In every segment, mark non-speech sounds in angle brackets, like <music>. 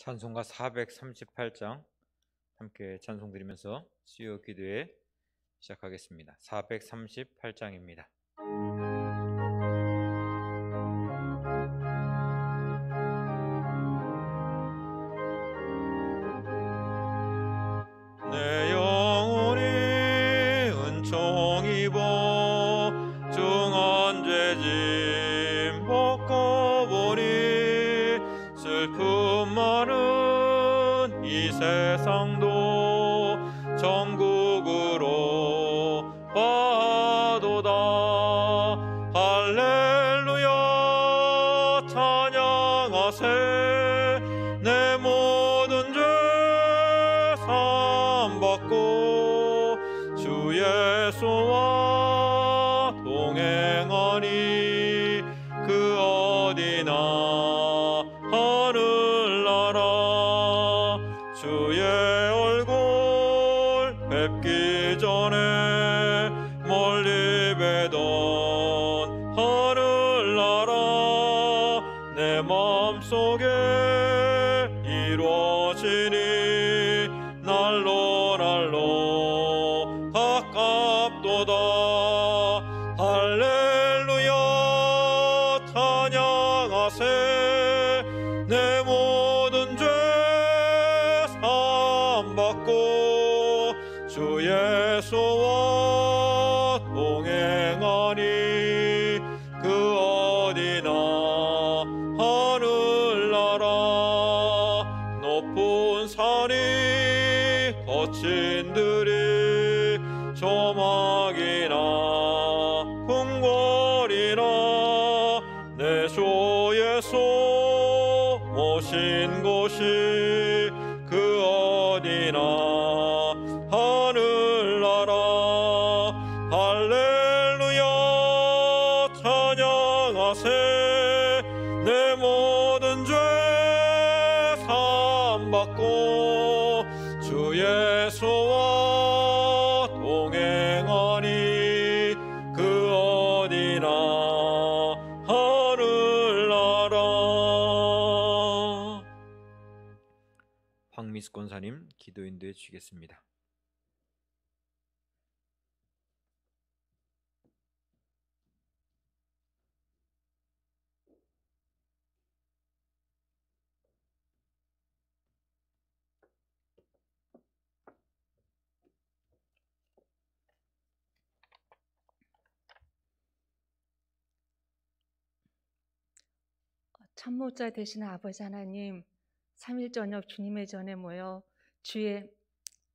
찬송가 438장 함께 찬송 드리면서 수요 기도에 시작하겠습니다. 438장입니다. 참모자 되시는 아버지 하나님, 3일 저녁 주님의 전에 모여 주의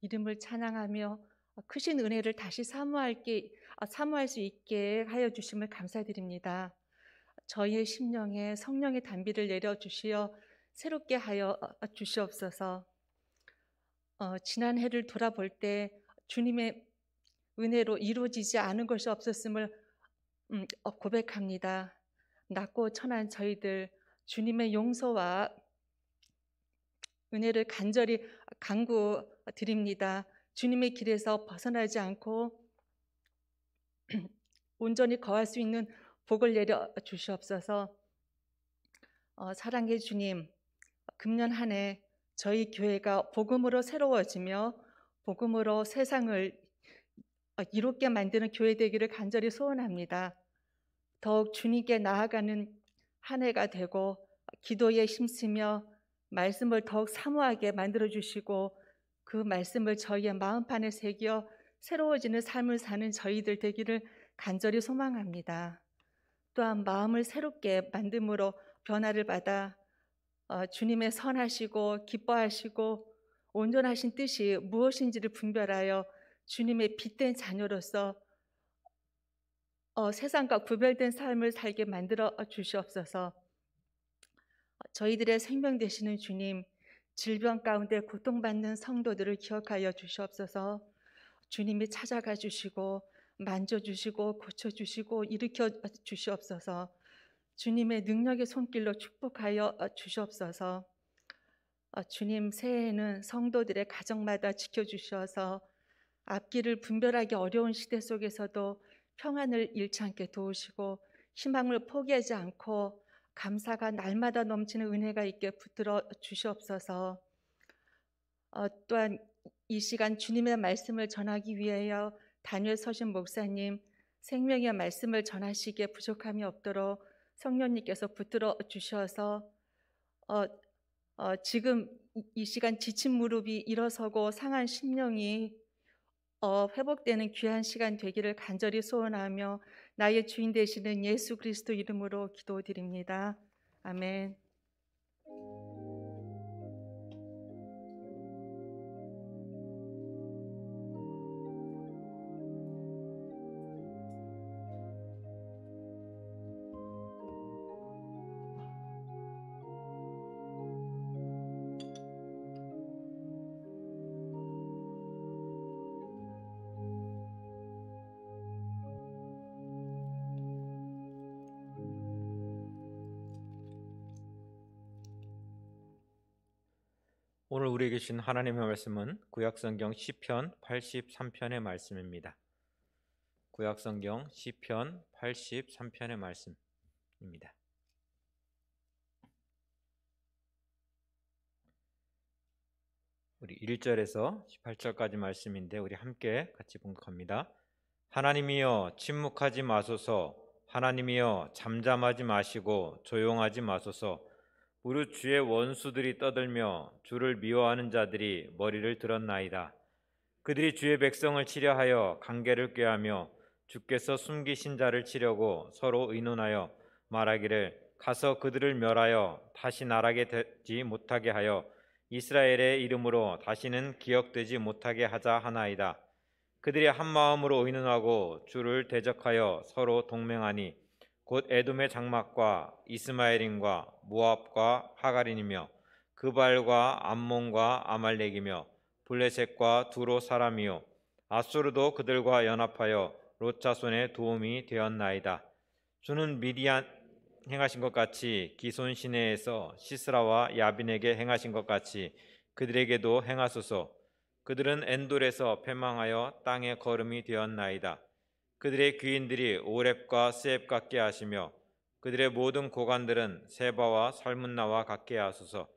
이름을 찬양하며 크신 은혜를 다시 사모할게, 아, 사모할 수 있게 하여 주심을 감사드립니다. 저희의 심령에 성령의 단비를 내려 주시어 새롭게 하여 어, 주시옵소서. 어, 지난 해를 돌아볼 때 주님의 은혜로 이루어지지 않은 것이 없었음을 음, 어, 고백합니다. 낮고 천한 저희들 주님의 용서와 은혜를 간절히 간구드립니다. 주님의 길에서 벗어나지 않고 <clears throat> 온전히 거할 수 있는 복을 내려 주시옵소서. 어, 사랑해 주님, 금년 한 해 저희 교회가 복음으로 새로워지며 복음으로 세상을 어, 이롭게 만드는 교회 되기를 간절히 소원합니다. 더욱 주님께 나아가는 한 해가 되고 기도에 힘쓰며 말씀을 더욱 사모하게 만들어 주시고 그 말씀을 저희의 마음판에 새겨 새로워지는 삶을 사는 저희들 되기를 간절히 소망합니다. 또한 마음을 새롭게 만듦으로 변화를 받아 어, 주님의 선하시고 기뻐하시고 온전하신 뜻이 무엇인지를 분별하여 주님의 빛된 자녀로서 어, 세상과 구별된 삶을 살게 만들어 주시옵소서. 저희들의 생명 되시는 주님, 질병 가운데 고통받는 성도들을 기억하여 주시옵소서. 주님이 찾아가 주시고 만져 주시고 고쳐 주시고 일으켜 주시옵소서. 주님의 능력의 손길로 축복하여 어, 주시옵소서. 어, 주님 새해에는 성도들의 가정마다 지켜 주셔서 앞길을 분별하기 어려운 시대 속에서도 평안을 잃지 않게 도우시고 희망을 포기하지 않고 감사가 날마다 넘치는 은혜가 있게 붙들어 주시옵소서. 어, 또한 이 시간 주님의 말씀을 전하기 위하여 단열 서신 목사님 생명의 말씀을 전하시기에 부족함이 없도록 성령님께서 붙들어 주셔서 어, 어, 지금 이 시간 지친 무릎이 일어서고 상한 심령이 어, 회복되는 귀한 시간 되기를 간절히 소원하며 나의 주인 되시는 예수 그리스도 이름으로 기도드립니다. 아멘. 오늘 우리에게 주신 하나님의 말씀은 구약성경 시편 83편의 말씀입니다. 구약성경 시편 83편의 말씀입니다. 우리 1절에서 18절까지 말씀인데 우리 함께 같이 본 겁니다. 하나님이여 침묵하지 마소서 하나님이여 잠잠하지 마시고 조용하지 마소서 우리 주의 원수들이 떠들며 주를 미워하는 자들이 머리를 들었나이다. 그들이 주의 백성을 치려하여 관계를 꾀하며 주께서 숨기신 자를 치려고 서로 의논하여 말하기를 가서 그들을 멸하여 다시 나라게 되지 못하게 하여 이스라엘의 이름으로 다시는 기억되지 못하게 하자 하나이다. 그들이 한 마음으로 의논하고 주를 대적하여 서로 동맹하니 곧 에돔의 장막과 이스마엘인과 모압과 하가린이며 그발과 암몬과 아말렉이며 블레셋과 두로 사람이요 아수르도 그들과 연합하여 로차손의 도움이 되었나이다. 주는 미디안 행하신 것 같이 기손 시내에서 시스라와 야빈에게 행하신 것 같이 그들에게도 행하소서. 그들은 엔돌에서 패망하여 땅의 걸음이 되었나이다. 그들의 귀인들이 오랩과 스앱 같게 하시며 그들의 모든 고관들은 세바와 살문나와 같게 하소서.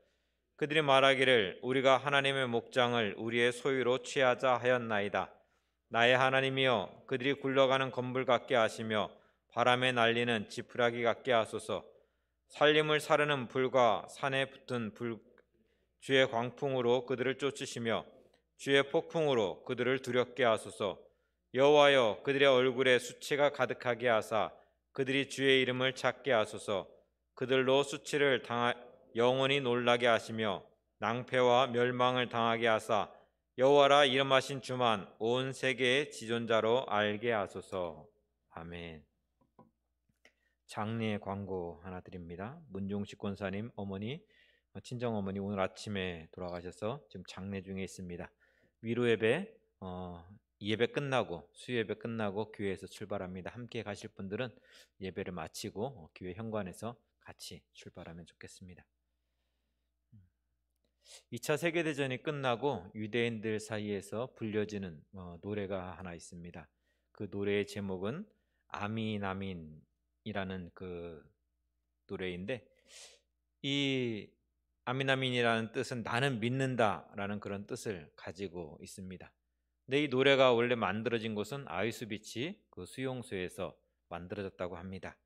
그들이 말하기를 우리가 하나님의 목장을 우리의 소유로 취하자 하였나이다. 나의 하나님이여 그들이 굴러가는 건물 같게 하시며 바람에 날리는 지푸라기 같게 하소서. 살림을 사르는 불과 산에 붙은 불 주의 광풍으로 그들을 쫓으시며 주의 폭풍으로 그들을 두렵게 하소서. 여호와여 그들의 얼굴에 수치가 가득하게 하사 그들이 주의 이름을 찾게 하소서 그들로 수치를 당하, 영원히 놀라게 하시며 낭패와 멸망을 당하게 하사 여호와라 이름하신 주만 온 세계의 지존자로 알게 하소서. 아멘. 장례 광고 하나 드립니다. 문종식 권사님 어머니 친정 어머니 오늘 아침에 돌아가셔서 지금 장례 중에 있습니다. 위로 예배 어, 예배 끝나고 수예배 끝나고 교회에서 출발합니다. 함께 가실 분들은 예배를 마치고 어, 교회 현관에서 같이 출발하면 좋겠습니다. 2차 음. 세계대전이 끝나고 유대인들 사이에서 불려지는 어, 노래가 하나 있습니다. 그 노래의 제목은 아민 아민이라는 그 노래인데 이 아민 아민이라는 뜻은 나는 믿는다라는 그런 뜻을 가지고 있습니다. 근데 이 노래가 원래 만들어진 곳은 아이스비치그 수용소에서 만들어졌다고 합니다.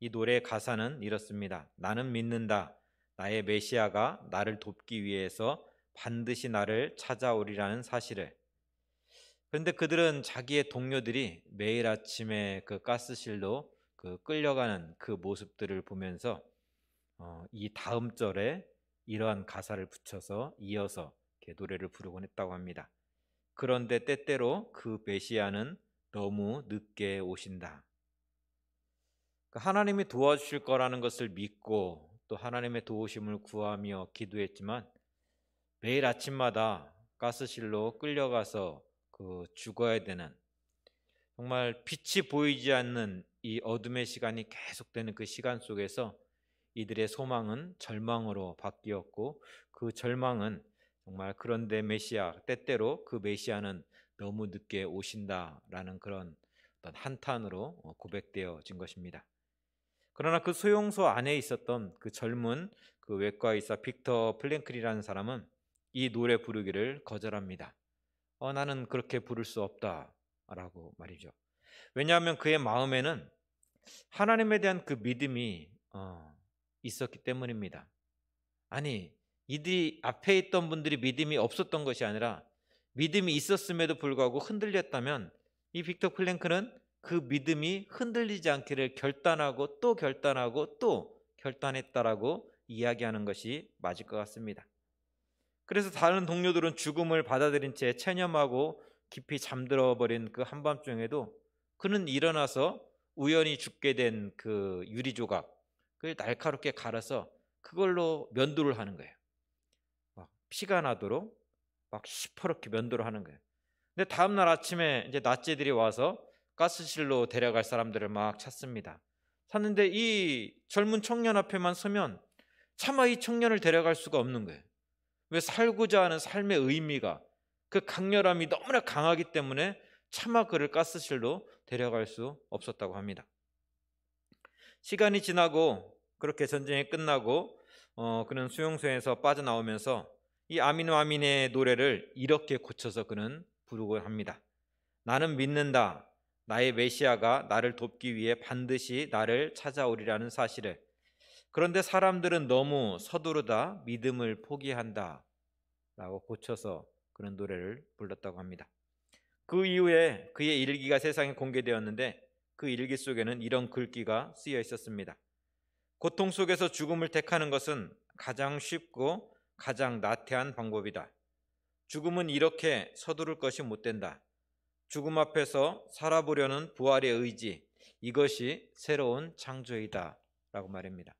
이 노래의 가사는 이렇습니다. 나는 믿는다. 나의 메시아가 나를 돕기 위해서 반드시 나를 찾아오리라는 사실을. 그런데 그들은 자기의 동료들이 매일 아침에 그 가스실로 그 끌려가는 그 모습들을 보면서 어, 이 다음 절에 이러한 가사를 붙여서 이어서 노래를 부르곤 했다고 합니다. 그런데 때때로 그 메시아는 너무 늦게 오신다. 그러니까 하나님이 도와주실 거라는 것을 믿고 또 하나님의 도우심을 구하며 기도했지만 매일 아침마다 가스실로 끌려가서 그 죽어야 되는 정말 빛이 보이지 않는 이 어둠의 시간이 계속되는 그 시간 속에서 이들의 소망은 절망으로 바뀌었고 그 절망은 정말 그런데 메시아 때때로 그 메시아는 너무 늦게 오신다라는 그런 어떤 한탄으로 어, 고백되어진 것입니다. 그러나 그 소용소 안에 있었던 그 젊은 그 외과 의사 빅터 플랭클이라는 사람은 이 노래 부르기를 거절합니다. 어 나는 그렇게 부를 수 없다라고 말이죠. 왜냐하면 그의 마음에는 하나님에 대한 그 믿음이 어, 있었기 때문입니다. 아니 이들이 앞에 있던 분들이 믿음이 없었던 것이 아니라 믿음이 있었음에도 불구하고 흔들렸다면 이 빅터 클랭크는그 믿음이 흔들리지 않기를 결단하고 또 결단하고 또 결단했다라고 이야기하는 것이 맞을 것 같습니다. 그래서 다른 동료들은 죽음을 받아들인 채 체념하고 깊이 잠들어 버린 그 한밤중에도 그는 일어나서 우연히 죽게 된 그 유리 조각 을 날카롭게 갈아서 그걸로 면도를 하는 거예요. 피가 나도록 막 시퍼렇게 면도를 하는 거예요. 근데 다음 날 아침에 이제 낫제들이 와서 가스실로 데려갈 사람들을 막 찾습니다. 찾는데 이 젊은 청년 앞에만 서면 차마 이 청년을 데려갈 수가 없는 거예요. 왜 살고자 하는 삶의 의미가 그 강렬함이 너무나 강하기 때문에 차마 그를 가스실로 데려갈 수 없었다고 합니다. 시간이 지나고 그렇게 전쟁이 끝나고 어, 그는 수용소에서 빠져나오면서 이 아민 와민의 노래를 이렇게 고쳐서 그는 부르곤 합니다. 나는 믿는다. 나의 메시아가 나를 돕기 위해 반드시 나를 찾아오리라는 사실을. 그런데 사람들은 너무 서두르다 믿음을 포기한다. 라고 고쳐서 그런 노래를 불렀다고 합니다. 그 이후에 그의 일기가 세상에 공개되었는데 그 일기 속에는 이런 글귀가 쓰여 있었습니다. 고통 속에서 죽음을 택하는 것은 가장 쉽고 가장 나태한 방법이다. 죽음은 이렇게 서두를 것이 못 된다. 죽음 앞에서 살아보려는 부활의 의지, 이것이 새로운 창조이다. 라고 말합니다.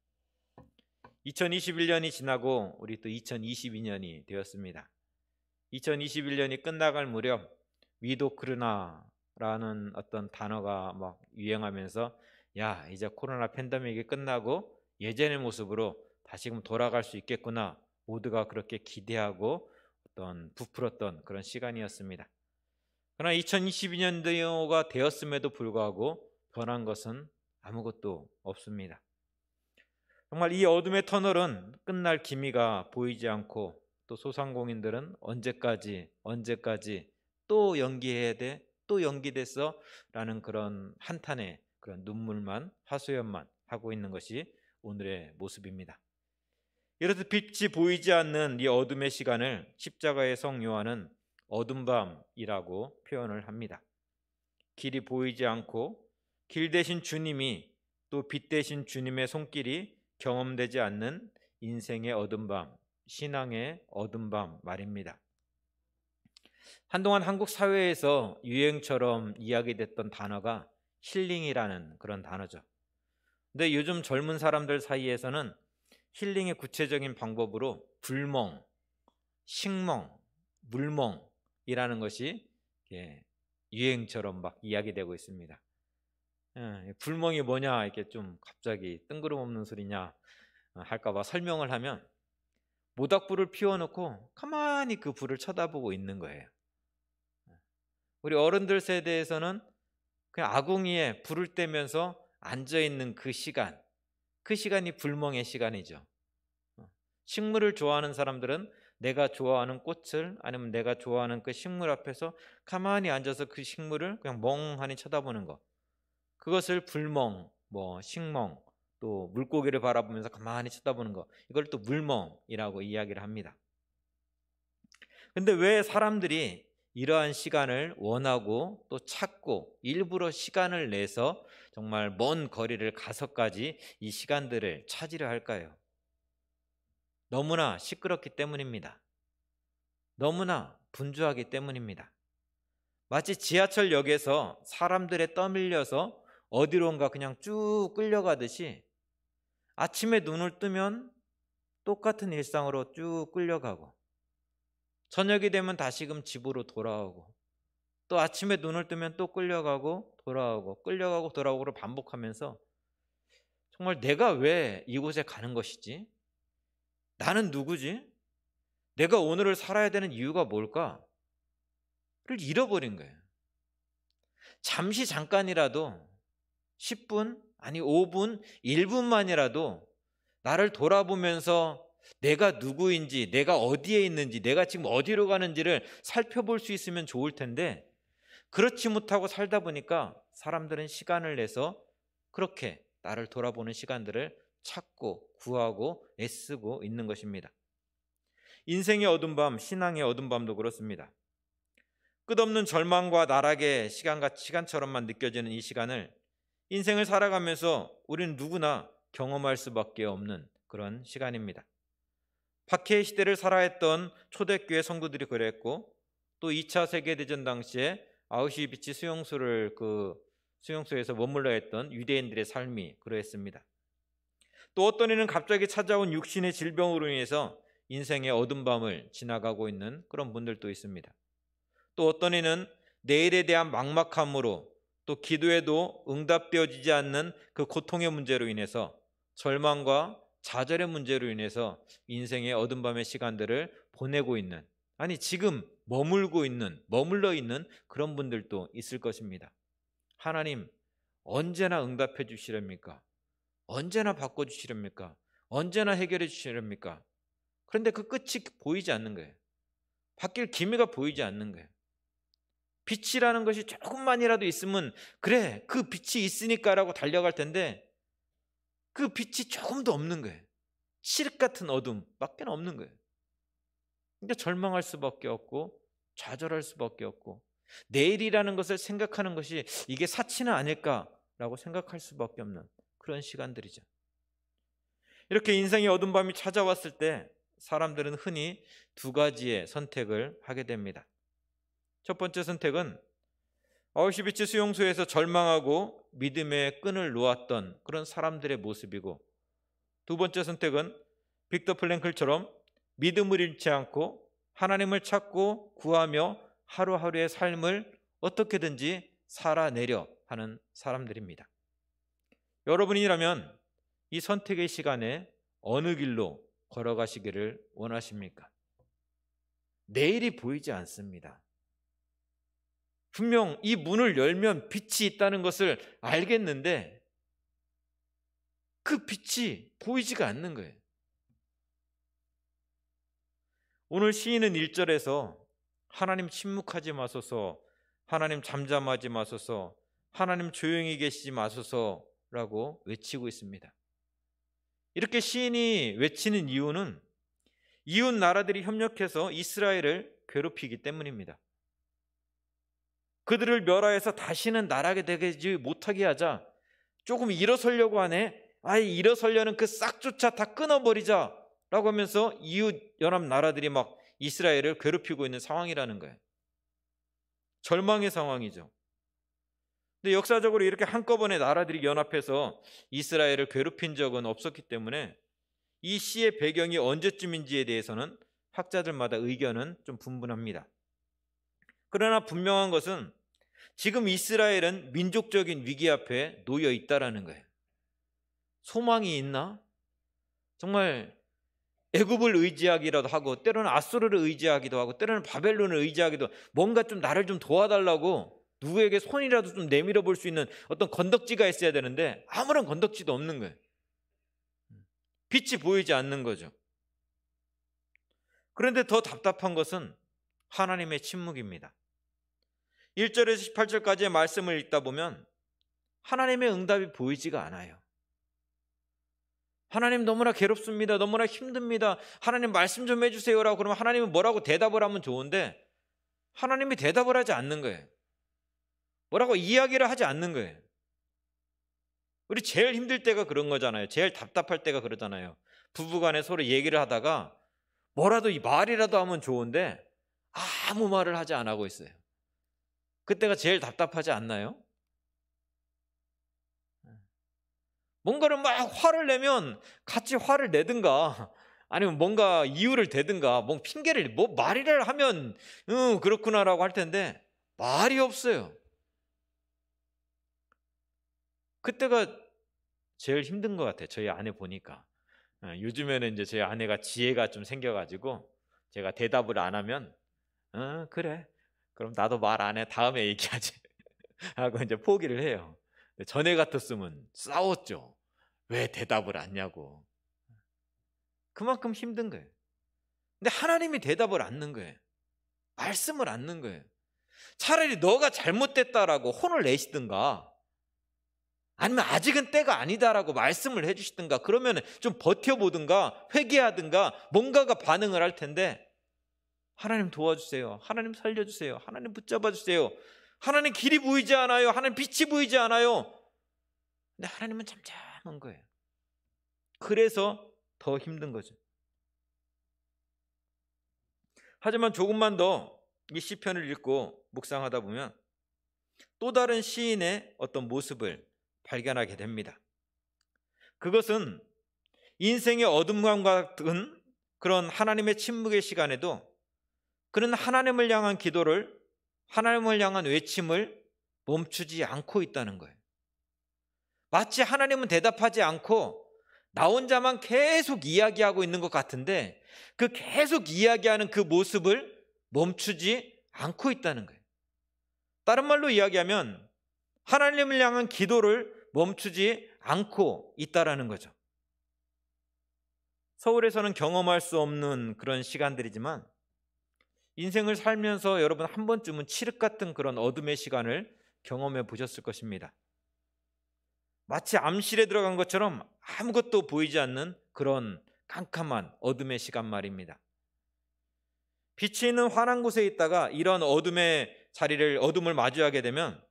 2021년이 지나고 우리 또 2022년이 되었습니다. 2021년이 끝나갈 무렵 위도크르나라는 어떤 단어가 막 유행하면서 야 이제 코로나 팬데믹이 끝나고 예전의 모습으로 다시금 돌아갈 수 있겠구나 모두가 그렇게 기대하고 어떤 부풀었던 그런 시간이었습니다. 그러나 2022년도가 되었음에도 불구하고 변한 것은 아무것도 없습니다. 정말 이 어둠의 터널은 끝날 기미가 보이지 않고 또 소상공인들은 언제까지 언제까지 또 연기해야 돼? 또 연기됐어? 라는 그런 한탄의 그런 눈물만 화소연만 하고 있는 것이 오늘의 모습입니다. 이렇듯 빛이 보이지 않는 이 어둠의 시간을 십자가의 성 요한은 어둠 밤이라고 표현을 합니다. 길이 보이지 않고 길 대신 주님이 또 빛 대신 주님의 손길이 경험되지 않는 인생의 어둠 밤, 신앙의 어둠 밤 말입니다. 한동안 한국 사회에서 유행처럼 이야기됐던 단어가 힐링이라는 그런 단어죠. 근데 요즘 젊은 사람들 사이에서는 힐링의 구체적인 방법으로 불멍, 식멍, 물멍이라는 것이 유행처럼 막 이야기되고 있습니다. 예, 불멍이 뭐냐 이렇게 좀 갑자기 뜬구름없는 소리냐 어, 할까봐 설명을 하면 모닥불을 피워놓고 가만히 그 불을 쳐다보고 있는 거예요. 예. 우리 어른들 세대에서는 그냥 아궁이에 불을 떼면서 앉아 있는 그 시간 그 시간이 불멍의 시간이죠. 어, 식물을 좋아하는 사람들은 내가 좋아하는 꽃을 아니면 내가 좋아하는 그 식물 앞에서 가만히 앉아서 그 식물을 그냥 멍하니 쳐다보는 것. 그것을 불멍, 뭐 식멍, 또 물고기를 바라보면서 가만히 쳐다보는 것. 이걸 또 물멍이라고 이야기를 합니다. 근데 왜 사람들이 이러한 시간을 원하고 또 찾고 일부러 시간을 내서 정말 먼 거리를 가서까지 이 시간들을 찾으려 할까요? 너무나 시끄럽기 때문입니다. 너무나 분주하기 때문입니다. 마치 지하철역에서 사람들에 떠밀려서 어디론가 그냥 쭉 끌려가듯이 아침에 눈을 뜨면 똑같은 일상으로 쭉 끌려가고 저녁이 되면 다시금 집으로 돌아오고 또 아침에 눈을 뜨면 또 끌려가고 돌아오고 끌려가고 돌아오고를 반복하면서 정말 내가 왜 이곳에 가는 것이지? 나는 누구지? 내가 오늘을 살아야 되는 이유가 뭘까?를 잃어버린 거예요. 잠시 잠깐이라도 10분, 아니 5분, 1분만이라도 나를 돌아보면서 내가 누구인지, 내가 어디에 있는지, 내가 지금 어디로 가는지를 살펴볼 수 있으면 좋을 텐데 그렇지 못하고 살다 보니까 사람들은 시간을 내서 그렇게 나를 돌아보는 시간들을 찾고 구하고 애쓰고 있는 것입니다. 인생의 어둠 밤, 신앙의 어둠 밤도 그렇습니다. 끝없는 절망과 나락의 시간과 시간처럼만 느껴지는 이 시간을 인생을 살아가면서 우리는 누구나 경험할 수밖에 없는 그런 시간입니다. 박해의 시대를 살아했던 초대교회 성구들이 그랬고 또 2차 세계대전 당시에 아우시비치 수용소를 그 수용소에서 머물러 했던 유대인들의 삶이 그러했습니다. 또 어떤 이는 갑자기 찾아온 육신의 질병으로 인해서 인생의 어둠 밤을 지나가고 있는 그런 분들도 있습니다. 또 어떤 이는 내일에 대한 막막함으로 또 기도에도 응답되어지지 않는 그 고통의 문제로 인해서 절망과 좌절의 문제로 인해서 인생의 어둠 밤의 시간들을 보내고 있는 아니 지금 머물고 있는 머물러 있는 그런 분들도 있을 것입니다. 하나님 언제나 응답해 주시렵니까? 언제나 바꿔 주시렵니까? 언제나 해결해 주시렵니까? 그런데 그 끝이 보이지 않는 거예요. 바뀔 기미가 보이지 않는 거예요. 빛이라는 것이 조금만이라도 있으면 그래 그 빛이 있으니까라고 달려갈 텐데 그 빛이 조금도 없는 거예요. 칠흑 같은 어둠밖에 없는 거예요. 그러니까 절망할 수밖에 없고 좌절할 수밖에 없고 내일이라는 것을 생각하는 것이 이게 사치는 아닐까라고 생각할 수밖에 없는 그런 시간들이죠. 이렇게 인생의 어둠 밤이 찾아왔을 때 사람들은 흔히 두 가지의 선택을 하게 됩니다. 첫 번째 선택은 아우시비츠 수용소에서 절망하고 믿음의 끈을 놓았던 그런 사람들의 모습이고 두 번째 선택은 빅터 플랭클처럼 믿음을 잃지 않고 하나님을 찾고 구하며 하루하루의 삶을 어떻게든지 살아내려 하는 사람들입니다. 여러분이라면 이 선택의 시간에 어느 길로 걸어가시기를 원하십니까? 내일이 보이지 않습니다. 분명 이 문을 열면 빛이 있다는 것을 알겠는데 그 빛이 보이지가 않는 거예요. 오늘 시인은 1절에서 하나님 침묵하지 마소서, 하나님 잠잠하지 마소서, 하나님 조용히 계시지 마소서라고 외치고 있습니다. 이렇게 시인이 외치는 이유는 이웃 나라들이 협력해서 이스라엘을 괴롭히기 때문입니다. 그들을 멸하해서 다시는 나라게 되지 못하게 하자. 조금 일어서려고 하네. 아예 일어서려는 그 싹조차 다 끊어버리자. 라고 하면서 이웃 연합 나라들이 막 이스라엘을 괴롭히고 있는 상황이라는 거예요. 절망의 상황이죠. 근데 역사적으로 이렇게 한꺼번에 나라들이 연합해서 이스라엘을 괴롭힌 적은 없었기 때문에 이 시의 배경이 언제쯤인지에 대해서는 학자들마다 의견은 좀 분분합니다. 그러나 분명한 것은 지금 이스라엘은 민족적인 위기 앞에 놓여 있다라는 거예요. 소망이 있나? 정말 애굽을 의지하기라도 하고 때로는 아수르를 의지하기도 하고 때로는 바벨론을 의지하기도 뭔가 좀 나를 좀 도와달라고 누구에게 손이라도 좀 내밀어 볼 수 있는 어떤 건덕지가 있어야 되는데 아무런 건덕지도 없는 거예요. 빛이 보이지 않는 거죠. 그런데 더 답답한 것은 하나님의 침묵입니다. 1절에서 18절까지의 말씀을 읽다 보면 하나님의 응답이 보이지가 않아요. 하나님 너무나 괴롭습니다. 너무나 힘듭니다. 하나님 말씀 좀 해주세요라고 그러면 하나님은 뭐라고 대답을 하면 좋은데 하나님이 대답을 하지 않는 거예요. 뭐라고 이야기를 하지 않는 거예요. 우리 제일 힘들 때가 그런 거잖아요. 제일 답답할 때가 그러잖아요. 부부간에 서로 얘기를 하다가 뭐라도 이 말이라도 하면 좋은데 아무 말을 하지 않고 있어요. 그때가 제일 답답하지 않나요? 뭔가를 막 화를 내면 같이 화를 내든가 아니면 뭔가 이유를 대든가 뭐 핑계를 뭐 말이를 하면 응 어, 그렇구나라고 할 텐데 말이 없어요. 그때가 제일 힘든 것 같아요. 저희 아내 보니까 어, 요즘에는 이제 저희 아내가 지혜가 좀 생겨가지고 제가 대답을 안 하면 응 어, 그래 그럼 나도 말 안 해 다음에 얘기하지 <laughs> 하고 이제 포기를 해요. 전에 같았으면 싸웠죠. 왜 대답을 안 냐고. 그만큼 힘든 거예요. 근데 하나님이 대답을 안는 거예요. 말씀을 안는 거예요. 차라리 너가 잘못됐다라고 혼을 내시든가 아니면 아직은 때가 아니다라고 말씀을 해주시든가 그러면 좀 버텨보든가 회개하든가 뭔가가 반응을 할 텐데 하나님 도와주세요. 하나님 살려주세요. 하나님 붙잡아주세요. 하나님 길이 보이지 않아요. 하나님 빛이 보이지 않아요. 근데 하나님은 참잘 한 거예요. 그래서 더 힘든 거죠. 하지만 조금만 더 이 시편을 읽고 묵상하다 보면 또 다른 시인의 어떤 모습을 발견하게 됩니다. 그것은 인생의 어둠과 같은 그런 하나님의 침묵의 시간에도 그는 하나님을 향한 기도를 하나님을 향한 외침을 멈추지 않고 있다는 거예요. 마치 하나님은 대답하지 않고 나 혼자만 계속 이야기하고 있는 것 같은데 그 계속 이야기하는 그 모습을 멈추지 않고 있다는 거예요. 다른 말로 이야기하면 하나님을 향한 기도를 멈추지 않고 있다라는 거죠. 서울에서는 경험할 수 없는 그런 시간들이지만 인생을 살면서 여러분 한 번쯤은 칠흑 같은 그런 어둠의 시간을 경험해 보셨을 것입니다. 마치 암실에 들어간 것처럼 아무것도 보이지 않는 그런 깜깜한 어둠의 시간 말입니다. 빛이 있는 환한 곳에 있다가 이런 어둠의 자리를 어둠을 마주하게 되면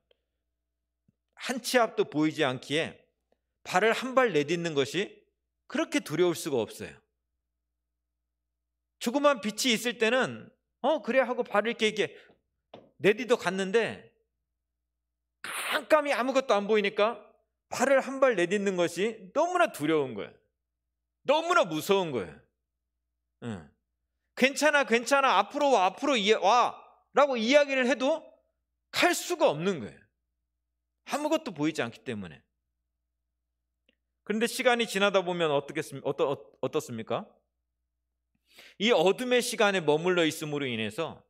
한 치 앞도 보이지 않기에 발을 한 발 내딛는 것이 그렇게 두려울 수가 없어요. 조그만 빛이 있을 때는 어 그래 하고 발을 이렇게, 이렇게 내딛어 갔는데 깜깜이 아무것도 안 보이니까 발을 한 발 내딛는 것이 너무나 두려운 거예요. 너무나 무서운 거예요. 응. 괜찮아, 괜찮아, 앞으로 와, 앞으로 와. 라고 이야기를 해도 갈 수가 없는 거예요. 아무것도 보이지 않기 때문에. 그런데 시간이 지나다 보면 어떻겠습니까? 어 어떻습니까? 이 어둠의 시간에 머물러 있음으로 인해서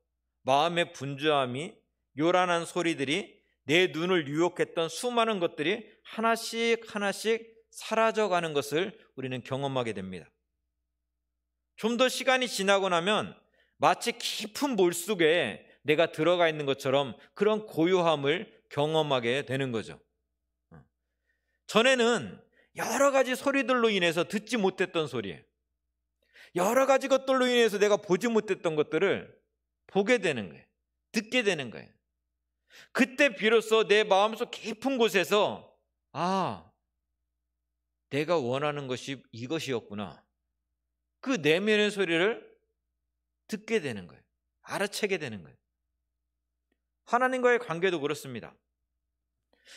마음의 분주함이 요란한 소리들이 내 눈을 유혹했던 수많은 것들이 하나씩 하나씩 사라져가는 것을 우리는 경험하게 됩니다. 좀 더 시간이 지나고 나면 마치 깊은 물 속에 내가 들어가 있는 것처럼 그런 고요함을 경험하게 되는 거죠. 어. 전에는 여러 가지 소리들로 인해서 듣지 못했던 소리, 여러 가지 것들로 인해서 내가 보지 못했던 것들을 보게 되는 거예요. 듣게 되는 거예요. 그때 비로소 내 마음속 깊은 곳에서 아, 내가 원하는 것이 이것이었구나. 그 내면의 소리를 듣게 되는 거예요. 알아채게 되는 거예요. 하나님과의 관계도 그렇습니다.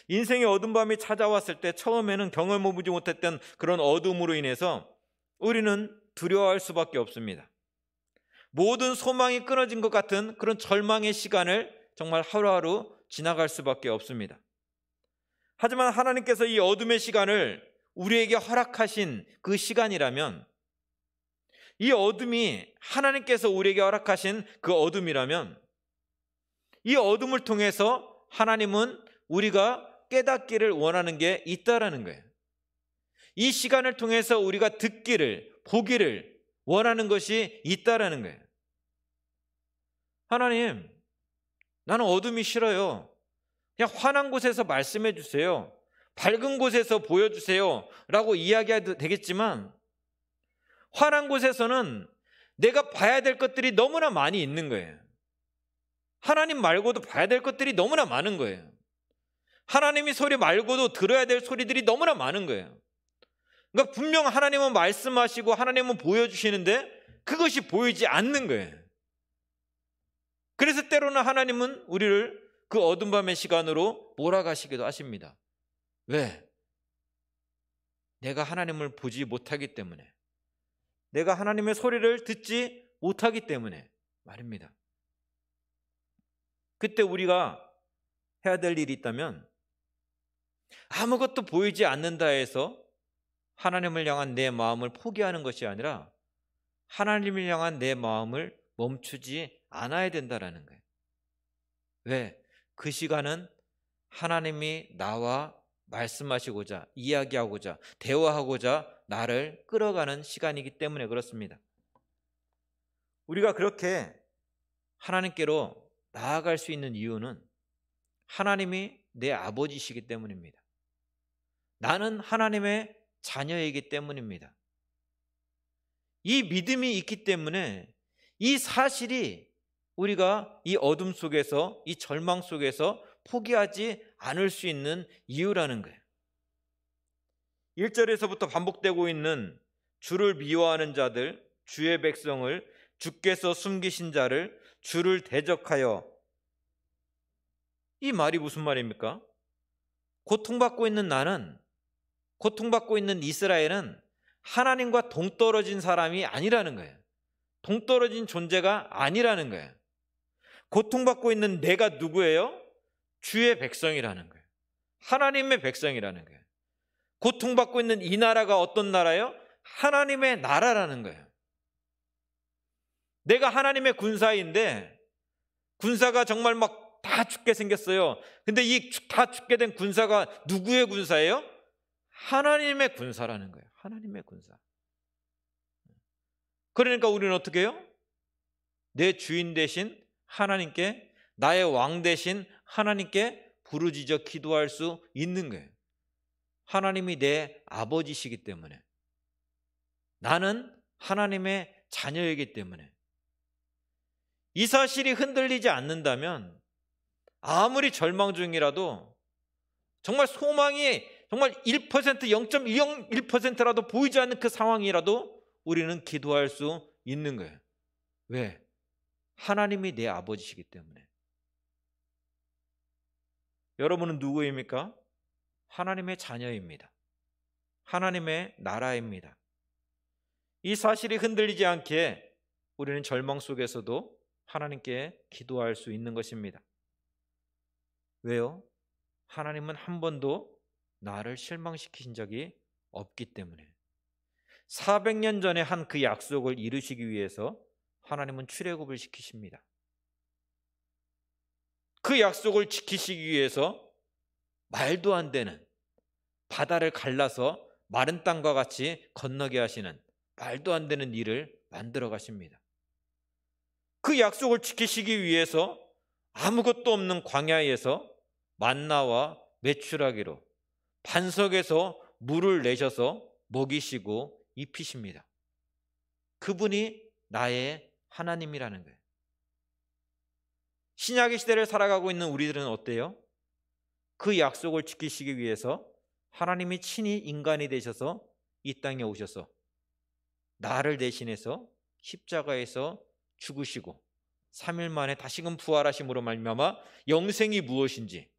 인생의 어둠 밤이 찾아왔을 때 처음에는 경험해보지 못했던 그런 어둠으로 인해서 우리는 두려워할 수밖에 없습니다. 모든 소망이 끊어진 것 같은 그런 절망의 시간을 정말 하루하루 지나갈 수밖에 없습니다. 하지만 하나님께서 이 어둠의 시간을 우리에게 허락하신 그 시간이라면 이 어둠이 하나님께서 우리에게 허락하신 그 어둠이라면 이 어둠을 통해서 하나님은 우리가 깨닫기를 원하는 게 있다라는 거예요. 이 시간을 통해서 우리가 듣기를, 보기를 원하는 것이 있다라는 거예요. 하나님, 나는 어둠이 싫어요. 그냥 환한 곳에서 말씀해 주세요. 밝은 곳에서 보여주세요. 라고 이야기해도 되겠지만, 화난 곳에서는 내가 봐야 될 것들이 너무나 많이 있는 거예요. 하나님 말고도 봐야 될 것들이 너무나 많은 거예요. 하나님이 소리 말고도 들어야 될 소리들이 너무나 많은 거예요. 그러니까 분명 하나님은 말씀하시고 하나님은 보여주시는데 그것이 보이지 않는 거예요. 그래서 때로는 하나님은 우리를 그 어둠 밤의 시간으로 몰아가시기도 하십니다. 왜? 내가 하나님을 보지 못하기 때문에, 내가 하나님의 소리를 듣지 못하기 때문에 말입니다. 그때 우리가 해야 될 일이 있다면 아무것도 보이지 않는다 해서 하나님을 향한 내 마음을 포기하는 것이 아니라 하나님을 향한 내 마음을 멈추지 않아야 된다라는 거예요. 왜? 그 시간은 하나님이 나와 말씀하시고자, 이야기하고자, 대화하고자 나를 끌어가는 시간이기 때문에 그렇습니다. 우리가 그렇게 하나님께로 나아갈 수 있는 이유는 하나님이 내 아버지시기 때문입니다. 나는 하나님의 자녀이기 때문입니다. 이 믿음이 있기 때문에 이 사실이 우리가 이 어둠 속에서 이 절망 속에서 포기하지 않을 수 있는 이유라는 거예요. 1절에서부터 반복되고 있는 주를 미워하는 자들, 주의 백성을 주께서 숨기신 자를 주를 대적하여 이 말이 무슨 말입니까? 고통받고 있는 나는 고통받고 있는 이스라엘은 하나님과 동떨어진 사람이 아니라는 거예요. 동떨어진 존재가 아니라는 거예요. 고통받고 있는 내가 누구예요? 주의 백성이라는 거예요. 하나님의 백성이라는 거예요. 고통받고 있는 이 나라가 어떤 나라예요? 하나님의 나라라는 거예요. 내가 하나님의 군사인데 군사가 정말 막 다 죽게 생겼어요. 근데 이 다 죽게 된 군사가 누구의 군사예요? 하나님의 군사라는 거예요. 하나님의 군사. 그러니까 우리는 어떻게 해요? 내 주인 대신 하나님께 나의 왕 대신 하나님께 부르짖어 기도할 수 있는 거예요. 하나님이 내 아버지시기 때문에 나는 하나님의 자녀이기 때문에 이 사실이 흔들리지 않는다면 아무리 절망 중이라도 정말 소망이 정말 1% 0.01%라도 보이지 않는 그 상황이라도 우리는 기도할 수 있는 거예요. 왜? 하나님이 내 아버지시기 때문에. 여러분은 누구입니까? 하나님의 자녀입니다. 하나님의 나라입니다. 이 사실이 흔들리지 않게 우리는 절망 속에서도 하나님께 기도할 수 있는 것입니다. 왜요? 하나님은 한 번도 나를 실망시키신 적이 없기 때문에 400년 전에 한 그 약속을 이루시기 위해서 하나님은 출애굽을 시키십니다. 그 약속을 지키시기 위해서 말도 안 되는 바다를 갈라서 마른 땅과 같이 건너게 하시는 말도 안 되는 일을 만들어 가십니다. 그 약속을 지키시기 위해서 아무것도 없는 광야에서 만나와 매출하기로 반석에서 물을 내셔서 먹이시고 입히십니다. 그분이 나의 하나님이라는 거예요. 신약의 시대를 살아가고 있는 우리들은 어때요? 그 약속을 지키시기 위해서 하나님이 친히 인간이 되셔서 이 땅에 오셔서 나를 대신해서 십자가에서 죽으시고 3일 만에 다시금 부활하심으로 말미암아 영생이 무엇인지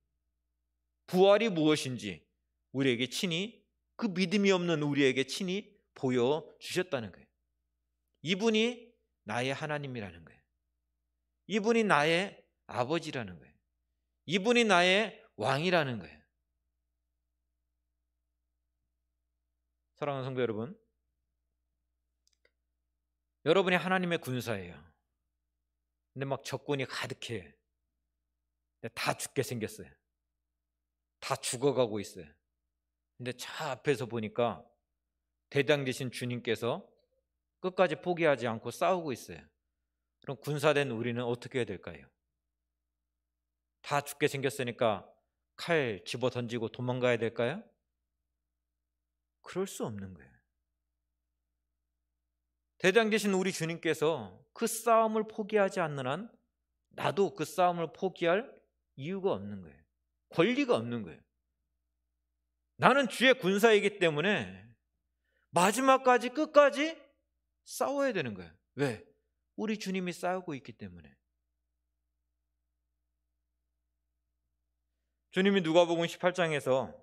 부활이 무엇인지 우리에게 친히 그 믿음이 없는 우리에게 친히 보여 주셨다는 거예요. 이분이 나의 하나님이라는 거예요. 이분이 나의 아버지라는 거예요. 이분이 나의 왕이라는 거예요. 사랑하는 성도 여러분, 여러분이 하나님의 군사예요. 근데 막 적군이 가득해. 근데 다 죽게 생겼어요. 다 죽어가고 있어요. 근데 저 앞에서 보니까 대장 되신 주님께서 끝까지 포기하지 않고 싸우고 있어요. 그럼 군사된 우리는 어떻게 해야 될까요? 다 죽게 생겼으니까 칼 집어 던지고 도망가야 될까요? 그럴 수 없는 거예요. 대장 되신 우리 주님께서 그 싸움을 포기하지 않는 한 나도 그 싸움을 포기할 이유가 없는 거예요. 권리가 없는 거예요. 나는 주의 군사이기 때문에 마지막까지 끝까지 싸워야 되는 거예요. 왜? 우리 주님이 싸우고 있기 때문에. 주님이 누가복음 18장에서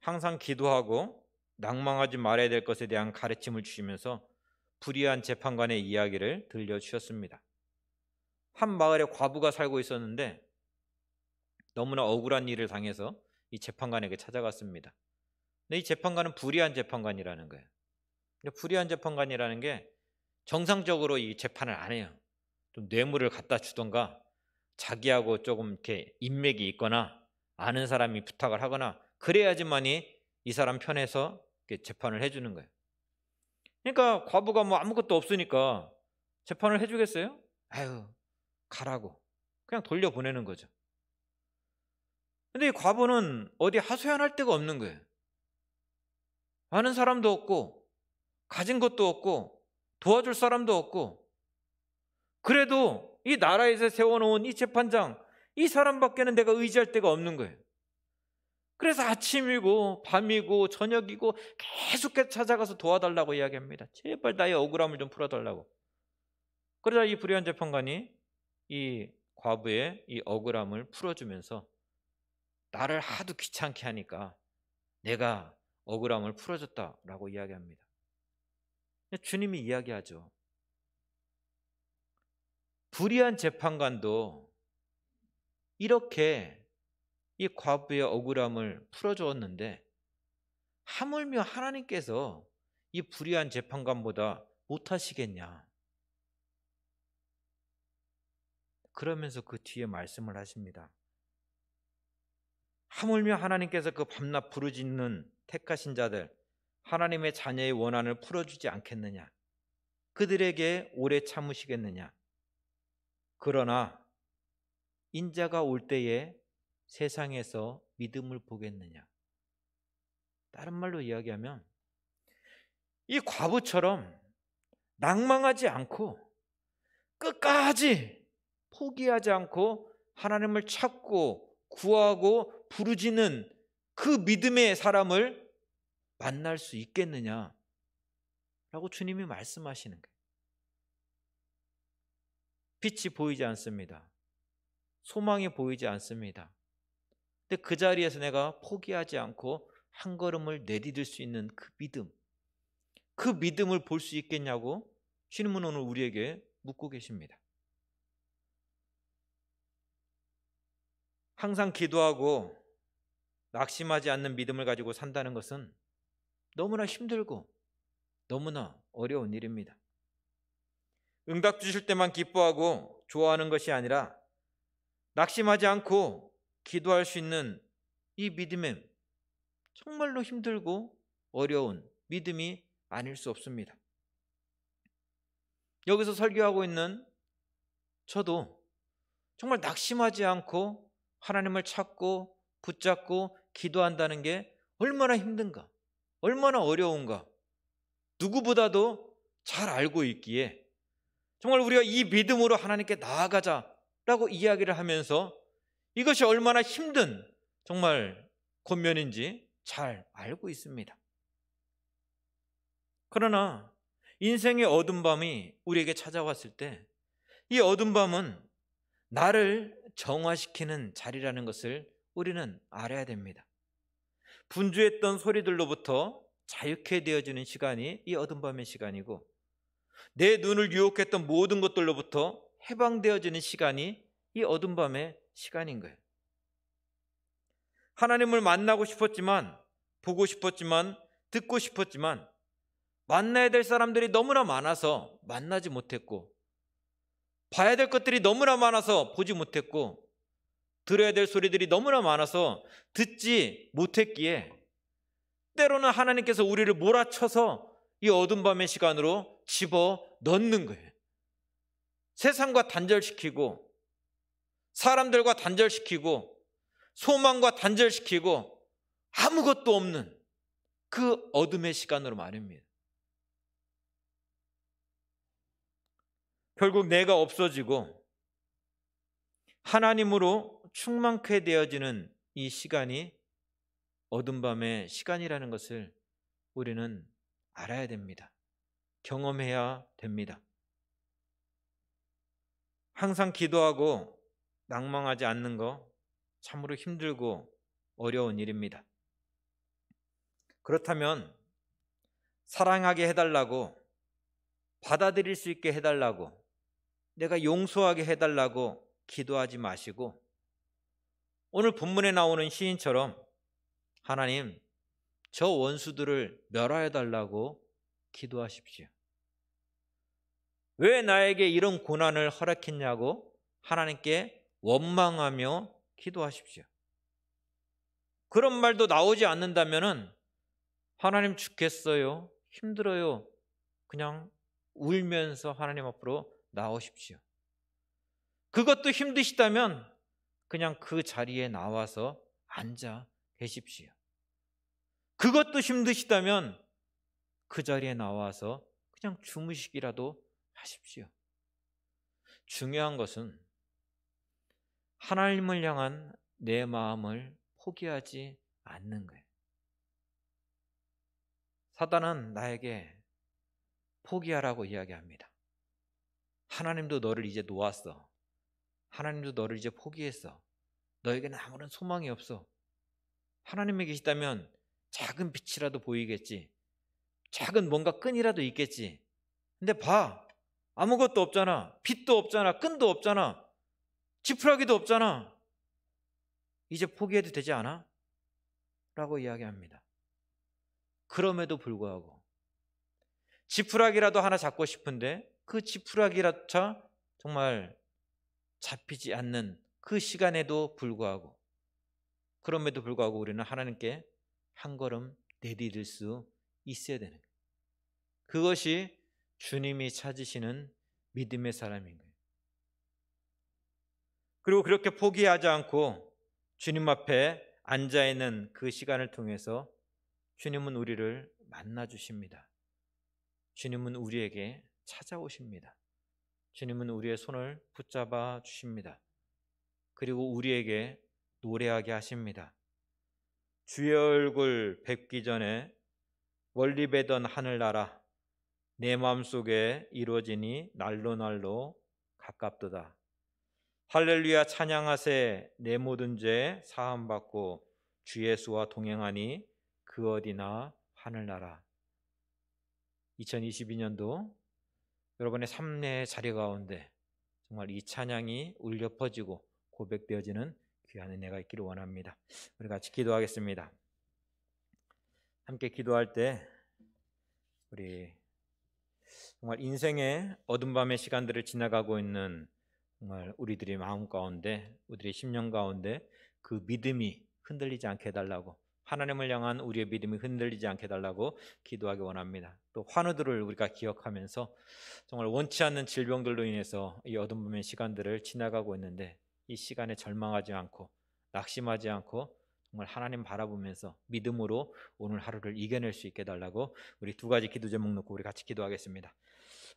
항상 기도하고 낭망하지 말아야 될 것에 대한 가르침을 주시면서 불의한 재판관의 이야기를 들려주셨습니다. 한 마을에 과부가 살고 있었는데 너무나 억울한 일을 당해서 이 재판관에게 찾아갔습니다. 근데 이 재판관은 불의한 재판관이라는 거예요. 불의한 재판관이라는 게 정상적으로 이 재판을 안 해요. 좀 뇌물을 갖다 주던가 자기하고 조금 이렇게 인맥이 있거나 아는 사람이 부탁을 하거나 그래야지만이 이 사람 편에서 재판을 해주는 거예요. 그러니까 과부가 뭐 아무것도 없으니까 재판을 해주겠어요? 아유 가라고 그냥 돌려보내는 거죠. 근데 이 과부는 어디 하소연할 데가 없는 거예요. 아는 사람도 없고 가진 것도 없고 도와줄 사람도 없고 그래도 이 나라에서 세워놓은 이 재판장 이 사람밖에는 내가 의지할 데가 없는 거예요. 그래서 아침이고 밤이고 저녁이고 계속해서 찾아가서 도와달라고 이야기합니다. 제발 나의 억울함을 좀 풀어달라고. 그러자 이 불의한 재판관이 이 과부의 이 억울함을 풀어주면서 나를 하도 귀찮게 하니까 내가 억울함을 풀어줬다라고 이야기합니다. 주님이 이야기하죠. 불의한 재판관도 이렇게 이 과부의 억울함을 풀어주었는데 하물며 하나님께서 이 불의한 재판관보다 못하시겠냐. 그러면서 그 뒤에 말씀을 하십니다. 하물며 하나님께서 그 밤낮 부르짖는 택하신 자들 하나님의 자녀의 원한을 풀어주지 않겠느냐? 그들에게 오래 참으시겠느냐? 그러나 인자가 올 때에 세상에서 믿음을 보겠느냐? 다른 말로 이야기하면 이 과부처럼 낭망하지 않고 끝까지 포기하지 않고 하나님을 찾고 구하고 부르짖는 그 믿음의 사람을 만날 수 있겠느냐? 라고 주님이 말씀하시는 거예요. 빛이 보이지 않습니다. 소망이 보이지 않습니다. 근데 그 자리에서 내가 포기하지 않고 한 걸음을 내디딜 수 있는 그 믿음, 그 믿음을 볼 수 있겠냐고 주님은 오늘 우리에게 묻고 계십니다. 항상 기도하고 낙심하지 않는 믿음을 가지고 산다는 것은 너무나 힘들고 너무나 어려운 일입니다. 응답 주실 때만 기뻐하고 좋아하는 것이 아니라 낙심하지 않고 기도할 수 있는 이믿음에 정말로 힘들고 어려운 믿음이 아닐 수 없습니다. 여기서 설교하고 있는 저도 정말 낙심하지 않고 하나님을 찾고 붙잡고 기도한다는 게 얼마나 힘든가. 얼마나 어려운가 누구보다도 잘 알고 있기에 정말 우리가 이 믿음으로 하나님께 나아가자라고 이야기를 하면서 이것이 얼마나 힘든 정말 권면인지 잘 알고 있습니다. 그러나 인생의 어둠 밤이 우리에게 찾아왔을 때 이 어둠 밤은 나를 정화시키는 자리라는 것을 우리는 알아야 됩니다. 분주했던 소리들로부터 자유케 되어지는 시간이 이 어둠 밤의 시간이고 내 눈을 유혹했던 모든 것들로부터 해방되어지는 시간이 이 어둠 밤의 시간인 거예요. 하나님을 만나고 싶었지만 보고 싶었지만 듣고 싶었지만 만나야 될 사람들이 너무나 많아서 만나지 못했고 봐야 될 것들이 너무나 많아서 보지 못했고 들어야 될 소리들이 너무나 많아서 듣지 못했기에 때로는 하나님께서 우리를 몰아쳐서 이 어둠 밤의 시간으로 집어 넣는 거예요. 세상과 단절시키고 사람들과 단절시키고 소망과 단절시키고 아무것도 없는 그 어둠의 시간으로 말입니다. 결국 내가 없어지고 하나님으로 충만케 되어지는 이 시간이 어둠 밤의 시간이라는 것을 우리는 알아야 됩니다. 경험해야 됩니다. 항상 기도하고 낭망하지 않는 거 참으로 힘들고 어려운 일입니다. 그렇다면 사랑하게 해달라고 받아들일 수 있게 해달라고 내가 용서하게 해달라고 기도하지 마시고 오늘 본문에 나오는 시인처럼 하나님 저 원수들을 멸하여 달라고 기도하십시오. 왜 나에게 이런 고난을 허락했냐고 하나님께 원망하며 기도하십시오. 그런 말도 나오지 않는다면 하나님 죽겠어요. 힘들어요. 그냥 울면서 하나님 앞으로 나오십시오. 그것도 힘드시다면 그냥 그 자리에 나와서 앉아 계십시오. 그것도 힘드시다면 그 자리에 나와서 그냥 주무시기라도 하십시오. 중요한 것은 하나님을 향한 내 마음을 포기하지 않는 거예요. 사단은 나에게 포기하라고 이야기합니다. 하나님도 너를 이제 놓았어. 하나님도 너를 이제 포기했어. 너에게는 아무런 소망이 없어. 하나님이 계시다면 작은 빛이라도 보이겠지. 작은 뭔가 끈이라도 있겠지. 근데 봐. 아무것도 없잖아. 빛도 없잖아. 끈도 없잖아. 지푸라기도 없잖아. 이제 포기해도 되지 않아? 라고 이야기합니다. 그럼에도 불구하고 지푸라기라도 하나 잡고 싶은데 그 지푸라기라차 정말 잡히지 않는 그 시간에도 불구하고 그럼에도 불구하고 우리는 하나님께 한 걸음 내디딜 수 있어야 되는 그것이 주님이 찾으시는 믿음의 사람인 거예요. 그리고 그렇게 포기하지 않고 주님 앞에 앉아 있는 그 시간을 통해서 주님은 우리를 만나 주십니다. 주님은 우리에게 찾아오십니다. 주님은 우리의 손을 붙잡아 주십니다. 그리고 우리에게 노래하게 하십니다. 주의 얼굴 뵙기 전에 멀리 배던 하늘나라 내 마음속에 이루어지니 날로 날로 가깝도다. 할렐루야 찬양하세 내 모든 죄 사함 받고 주 예수와 동행하니 그 어디나 하늘나라. 2022년도 여러분의 삶의 자리 가운데 정말 이 찬양이 울려 퍼지고 고백되어지는 귀한 은혜가 있기를 원합니다. 우리 같이 기도하겠습니다. 함께 기도할 때 우리 정말 인생의 어둠 밤의 시간들을 지나가고 있는 정말 우리들의 마음 가운데 우리의 들 심령 가운데 그 믿음이 흔들리지 않게 해달라고 하나님을 향한 우리의 믿음이 흔들리지 않게 달라고 기도하기 원합니다. 또 환우들을 우리가 기억하면서 정말 원치 않는 질병들로 인해서 이 어둠범의 시간들을 지나가고 있는데 이 시간에 절망하지 않고 낙심하지 않고 정말 하나님 바라보면서 믿음으로 오늘 하루를 이겨낼 수 있게 달라고 우리 두 가지 기도 제목 놓고 우리 같이 기도하겠습니다.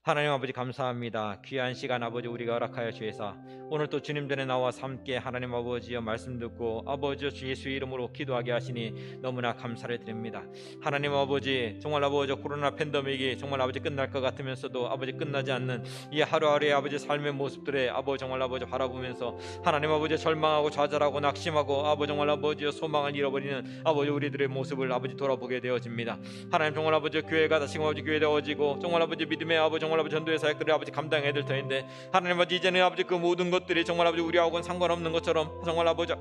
하나님 아버지 감사합니다. 귀한 시간 아버지 우리가 허락하여 주셔서 오늘 또 주님 전에 나와 함께 하나님 아버지의 말씀 듣고 아버지 주 예수 이름으로 기도하게 하시니 너무나 감사를 드립니다. 하나님 아버지 정말 아버지 코로나 팬데믹이 정말 아버지 끝날 것 같으면서도 아버지 끝나지 않는 이 하루하루의 아버지 삶의 모습들에 아버지 정말 아버지 바라보면서 하나님 아버지 절망하고 좌절하고 낙심하고 아버지 정말 아버지의 소망을 잃어버리는 아버지 우리들의 모습을 아버지 돌아보게 되어집니다. 하나님 정말 아버지 교회가 다시금 아버지 교회 되어지고 정말 아버지 믿음의 아버지 정말 아버지 전도의 사역들을 아버지 감당해야 될 터인데 하나님 아버지 이제는 아버지 그 모든 것들이 정말 아버지 우리하고는 상관없는 것처럼 정말 아버지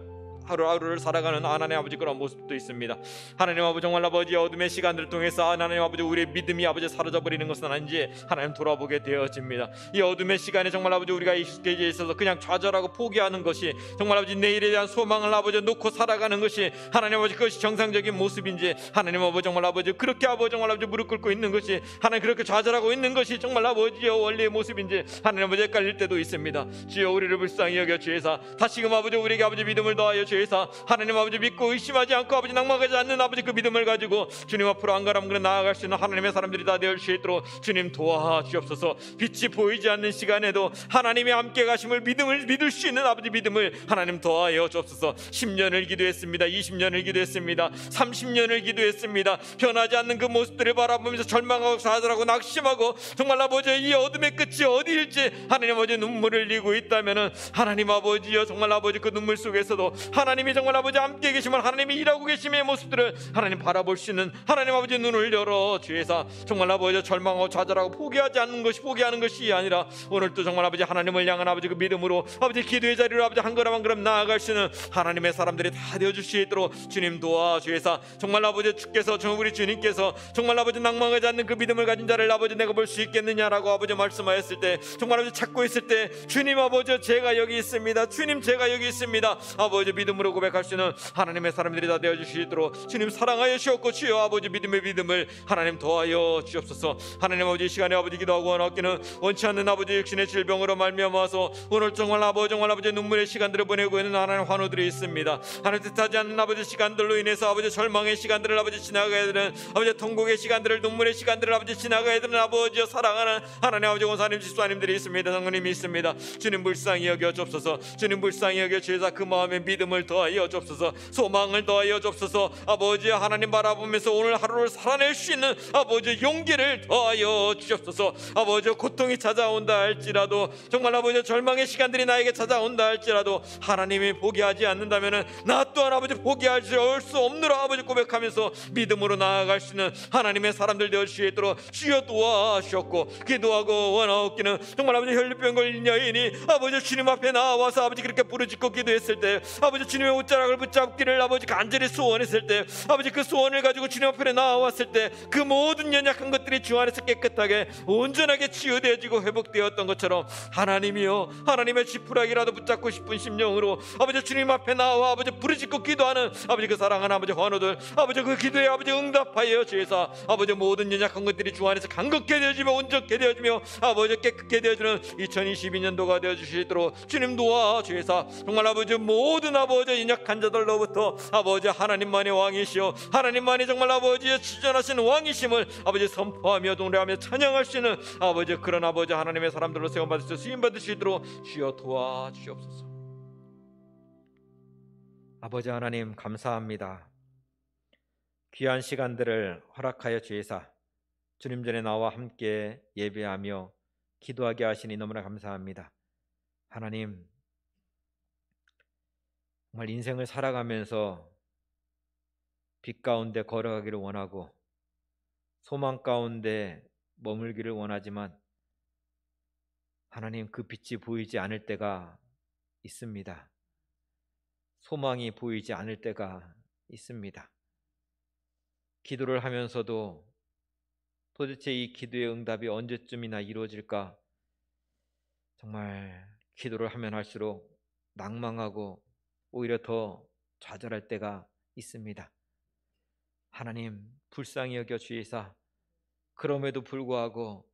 하루하루를 살아가는 하나님 아버지 그런 모습도 있습니다. 하나님 아버지 정말 아버지 어둠의 시간들을 통해서 하나님 아버지 우리의 믿음이 아버지 사라져 버리는 것은 아닌지 하나님 돌아보게 되어집니다. 이 어둠의 시간에 정말 아버지 우리가 익숙해져 있어서 그냥 좌절하고 포기하는 것이 정말 아버지 내일에 대한 소망을 아버지 놓고 살아가는 것이 하나님 아버지 그것이 정상적인 모습인지 하나님 아버지 정말 아버지 그렇게 아버지 정말 아버지 무릎 꿇고 있는 것이 하나님 그렇게 좌절하고 있는 것이 정말 아버지의 원리의 모습인지 하나님 아버지 헷갈릴 때도 있습니다. 주여 우리를 불쌍히 여겨 주의사 다시금 아버지 우리에게 아버지 믿음을 더하여 주의 주의사 하나님 아버지 믿고 의심하지 않고 아버지 낙망하지 않는 아버지 그 믿음을 가지고 주님 앞으로 안가람그로 나아갈 수 있는 하나님의 사람들이 다 되어 수 있도록 주님 도와주옵소서 빛이 보이지 않는 시간에도 하나님의 함께 가심을 믿음을 믿을 수 있는 아버지 믿음을 하나님 도와여 주옵소서 10년을 기도했습니다 20년을 기도했습니다 30년을 기도했습니다 변하지 않는 그 모습들을 바라보면서 절망하고 좌절하고 낙심하고 정말 아버지 이 어둠의 끝이 어디일지 하나님 아버지 눈물을 흘리고 있다면은 하나님 아버지여 정말 아버지 그 눈물 속에서도 하나님 하나님이 정말 아버지 함께 계시면 하나님이 일하고 계심의 모습들을 하나님 바라볼 수 있는 하나님 아버지 눈을 열어 주의사 정말 아버지 절망하고 좌절하고 포기하지 않는 것이 포기하는 것이 아니라 오늘도 정말 아버지 하나님을 향한 아버지 그 믿음으로 아버지 기도의 자리로 아버지 한 걸음 한 걸음 나아갈 수 있는 하나님의 사람들이 다 되어 줄수 있도록 주님 도와 주의사 정말 아버지 주께서 정말 우리 주님께서 정말 아버지 낭망하지 않는 그 믿음을 가진 자를 아버지 내가 볼 수 있겠느냐라고 아버지 말씀하였을 때 정말 아버지 찾고 있을 때 주님 아버지 제가 여기 있습니다 주님 제가 여기 있습니다 아버지 믿음 믿음으로 고백할 수 있는 하나님의 사람들이 다 되어 주시도록 주님 사랑하여 주옵고 주여 아버지 믿음의 믿음을 하나님 도와여 주옵소서 하나님 아버지 시간에 아버지 기도하고 원하기는 원치 않는 아버지 육신의 질병으로 말미암아서 오늘 정말 아버지 정말 아버지 눈물의 시간들을 보내고 있는 하나님 환우들이 있습니다 하나님 뜻하지 않는 아버지 시간들로 인해서 아버지 절망의 시간들을 아버지 지나가야 되는 아버지 통곡의 시간들을 눈물의 시간들을 아버지 지나가야 되는 아버지여 사랑하는 하나님 아버지 원사님 집사님들이 있습니다 성령님이 있습니다 주님 불쌍히 여겨 주옵소서 주님 불쌍히 여겨 주사 그 마음의 믿음을 더하여 주옵소서 소망을 더하여 주옵소서 아버지 하나님 바라보면서 오늘 하루를 살아낼 수 있는 아버지 용기를 더하여 주옵소서 아버지 고통이 찾아온다 할지라도 정말 아버지 절망의 시간들이 나에게 찾아온다 할지라도 하나님이 포기하지 않는다면 나 또한 아버지 포기할 수 없느라 아버지 고백하면서 믿음으로 나아갈 수 있는 하나님의 사람들 되어 수 있도록 주여 도와주셨고 기도하고 원하옵기는 정말 아버지 혈류병 걸린 여인이 아버지 주님 앞에 나와서 아버지 그렇게 부르짖고 기도했을 때 아버지 주님의 옷자락을 붙잡기를 아버지 간절히 소원했을 때 아버지 그 소원을 가지고 주님 앞에 나왔을 때 그 모든 연약한 것들이 주 안에서 깨끗하게 온전하게 치유되어지고 회복되었던 것처럼 하나님이요 하나님의 지푸라기라도 붙잡고 싶은 심령으로 아버지 주님 앞에 나와 아버지 부르짖고 기도하는 아버지 그 사랑하는 아버지 환우들 아버지 그 기도에 아버지 응답하여 주에서 아버지 모든 연약한 것들이 주 안에서 강건게 되어지며 온전게 되어지며 아버지 깨끗게 되어지는 2022년도가 되어주시도록 주님 도와 주에서 정말 아버지 모든 아버지 아버지 연약한 자들로부터 아버지 하나님만이 왕이시오 하나님만이 정말 아버지의 주전하신 왕이심을 아버지 선포하며 동래하며 찬양할 수 있는 아버지 그런 아버지 하나님의 사람들로 세움받으시고 수임받으시도록 주여 도와주시옵소서 아버지 하나님 감사합니다 귀한 시간들을 허락하여 주의사 주님 전에 나와 함께 예배하며 기도하게 하시니 너무나 감사합니다. 하나님, 정말 인생을 살아가면서 빛 가운데 걸어가기를 원하고 소망 가운데 머물기를 원하지만 하나님 그 빛이 보이지 않을 때가 있습니다. 소망이 보이지 않을 때가 있습니다. 기도를 하면서도 도대체 이 기도의 응답이 언제쯤이나 이루어질까? 정말 기도를 하면 할수록 낭망하고 오히려 더 좌절할 때가 있습니다. 하나님 불쌍히 여겨 주이사 그럼에도 불구하고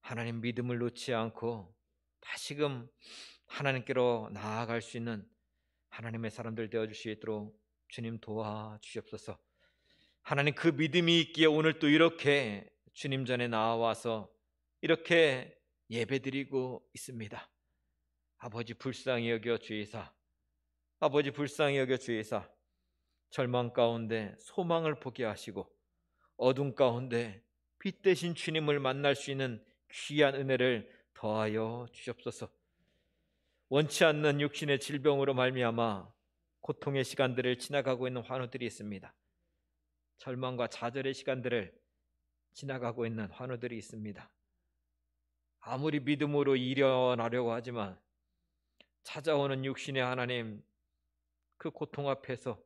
하나님 믿음을 놓지 않고 다시금 하나님께로 나아갈 수 있는 하나님의 사람들 되어 주시도록 주님 도와 주시옵소서. 하나님 그 믿음이 있기에 오늘 또 이렇게 주님 전에 나와서 이렇게 예배드리고 있습니다. 아버지 불쌍히 여겨 주이사 아버지 불쌍히 여겨 주의사 절망 가운데 소망을 보게 하시고 어둠 가운데 빛 대신 주님을 만날 수 있는 귀한 은혜를 더하여 주시옵소서. 원치 않는 육신의 질병으로 말미암아 고통의 시간들을 지나가고 있는 환우들이 있습니다. 절망과 좌절의 시간들을 지나가고 있는 환우들이 있습니다. 아무리 믿음으로 일어나려고 하지만 찾아오는 육신의 하나님 그 고통 앞에서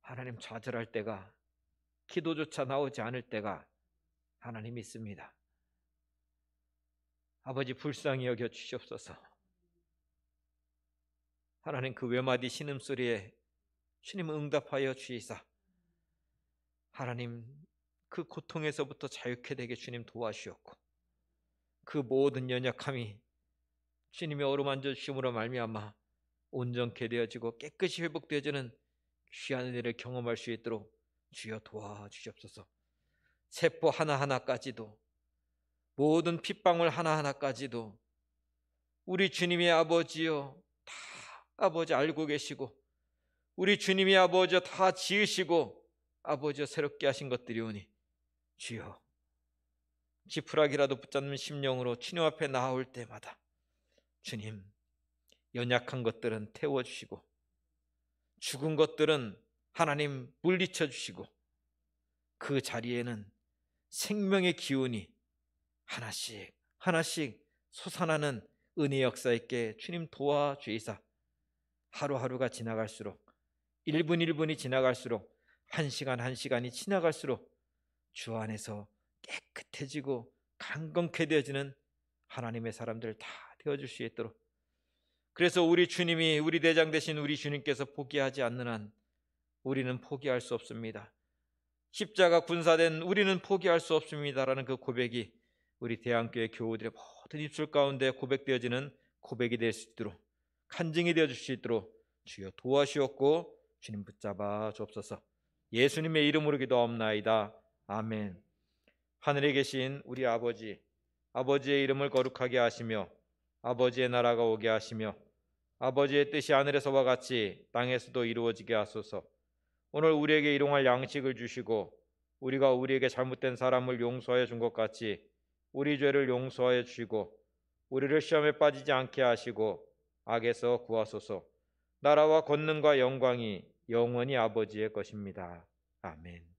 하나님 좌절할 때가 기도조차 나오지 않을 때가 하나님 있습니다. 아버지 불쌍히 여겨 주시옵소서. 하나님 그 외마디 신음소리에 주님 응답하여 주이사 하나님 그 고통에서부터 자유케 되게 주님 도와주셨고 그 모든 연약함이 주님의 어루만져 주심으로 말미암아 온전케 되어지고 깨끗이 회복되어지는 귀한 일을 경험할 수 있도록 주여 도와주시옵소서. 세포 하나하나까지도 모든 핏방울 하나하나까지도 우리 주님의 아버지요 다 아버지 알고 계시고 우리 주님의 아버지요 다 지으시고 아버지요 새롭게 하신 것들이오니 주여 지푸라기라도 붙잡는 심령으로 주님 앞에 나올 때마다 주님 연약한 것들은 태워주시고 죽은 것들은 하나님 물리쳐 주시고 그 자리에는 생명의 기운이 하나씩 하나씩 솟아나는 은혜 역사 있게 주님 도와주이사 하루하루가 지나갈수록 1분 1분이 지나갈수록 1시간 1시간이 지나갈수록 주 안에서 깨끗해지고 강건케 되어지는 하나님의 사람들 다 되어줄 수 있도록 그래서 우리 주님이 우리 대장 대신 우리 주님께서 포기하지 않는 한 우리는 포기할 수 없습니다. 십자가 군사된 우리는 포기할 수 없습니다라는 그 고백이 우리 대한교회 교우들의 모든 입술 가운데 고백되어지는 고백이 될 수 있도록 간증이 되어 줄수 있도록 주여 도와주옵고 주님 붙잡아 주옵소서. 예수님의 이름으로 기도옵나이다. 아멘. 하늘에 계신 우리 아버지 아버지의 이름을 거룩하게 하시며 아버지의 나라가 오게 하시며 아버지의 뜻이 하늘에서와 같이 땅에서도 이루어지게 하소서. 오늘 우리에게 일용할 양식을 주시고 우리가 우리에게 잘못된 사람을 용서해 준 것 같이 우리 죄를 용서하여 주시고 우리를 시험에 빠지지 않게 하시고 악에서 구하소서. 나라와 권능과 영광이 영원히 아버지의 것입니다. 아멘.